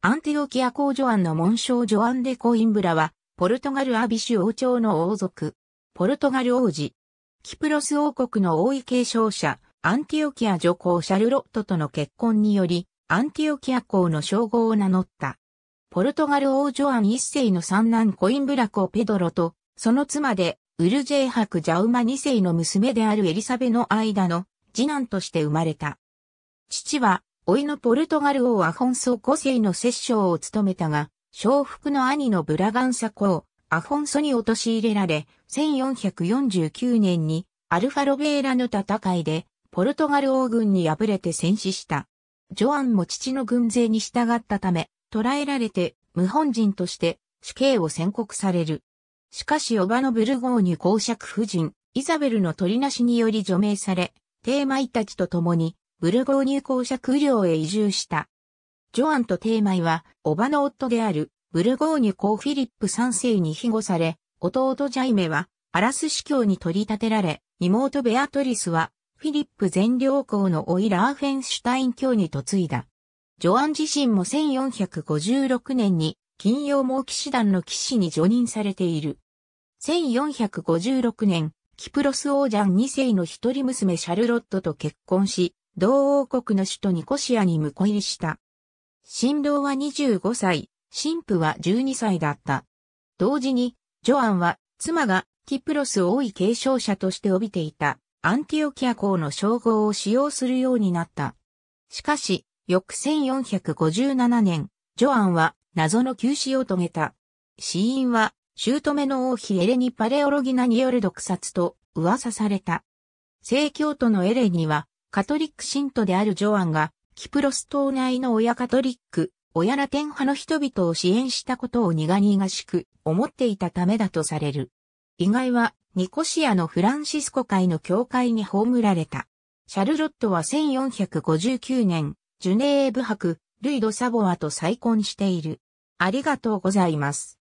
アンティオキア公ジョアンの紋章ジョアン・デ・コインブラは、ポルトガルアビシュ王朝の王族、ポルトガル王子、キプロス王国の王位継承者、アンティオキア女皇シャルロットとの結婚により、アンティオキア公の称号を名乗った。ポルトガル王ジョアン一世の三男コインブラ公ペドロと、その妻で、ウルジェイク・ジャウマ二世の娘であるエリサベの間の次男として生まれた。父はいのポルトガル王アフォンソ5世の摂政を務めたが、小福の兄のブラガンサ公、アフォンソに陥れられ、1449年にアルファロベーラの戦いで、ポルトガル王軍に敗れて戦死した。ジョアンも父の軍勢に従ったため、捕らえられて、無本人として、死刑を宣告される。しかし、オバのブルゴーニュ公爵夫人、イザベルの取りなしにより除名され、テーマイたちと共に、ブルゴーニュ公爵領へ移住した。ジョアンとテーマイは、叔母の夫である、ブルゴーニュ公フィリップ3世に庇護され、弟ジャイメは、アラス司教に取り立てられ、妹ベアトリスは、フィリップ全領公のオイラーフェンシュタイン教に嫁いだ。ジョアン自身も1456年に、金曜毛騎士団の騎士に除任されている。1456年、キプロス王ジャン2世の一人娘シャルロットと結婚し、同王国の首都ニコシアに婿入りした。新郎は25歳、新婦は12歳だった。同時に、ジョアンは、妻が、キプロス王位継承者として帯びていた、アンティオキア公の称号を使用するようになった。しかし、翌1457年、ジョアンは、謎の急死を遂げた。死因は、姑の王妃エレニ・パレオロギナによる毒殺と噂された。聖教徒のエレニはカトリック信徒であるジョアンが、キプロス島内の親カトリック、親ラテン派の人々を支援したことを苦々しく思っていたためだとされる。意外は、ニコシアのフランシスコ会の教会に葬られた。シャルロットは1459年、ジュネーブ博、ルイド・サボアと再婚している。ありがとうございます。